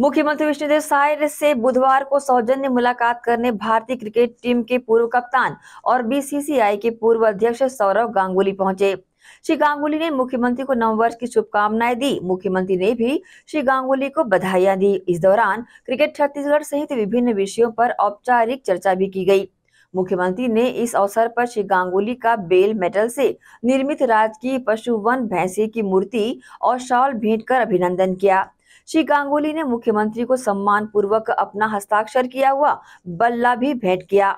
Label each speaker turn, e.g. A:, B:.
A: मुख्यमंत्री विष्णुदेव साय से बुधवार को सौजन्य मुलाकात करने भारतीय क्रिकेट टीम के पूर्व कप्तान और बीसीसीआई के पूर्व अध्यक्ष सौरव गांगुली पहुंचे श्री गांगुली ने मुख्यमंत्री को नववर्ष की शुभकामनाएं दी मुख्यमंत्री ने भी श्री गांगुली को बधाइयां दी इस दौरान क्रिकेट छत्तीसगढ़ सहित विभिन्न विषयों पर औपचारिक चर्चा भी की गई मुख्यमंत्री ने इस अवसर पर श्री गांगुली का बेल मेटल से निर्मित राजकीय पशु वन भैंसे की मूर्ति और शॉल भेंट कर अभिनंदन किया श्री गांगुली ने मुख्यमंत्री को सम्मान पूर्वक अपना हस्ताक्षर किया हुआ बल्ला भी भेंट किया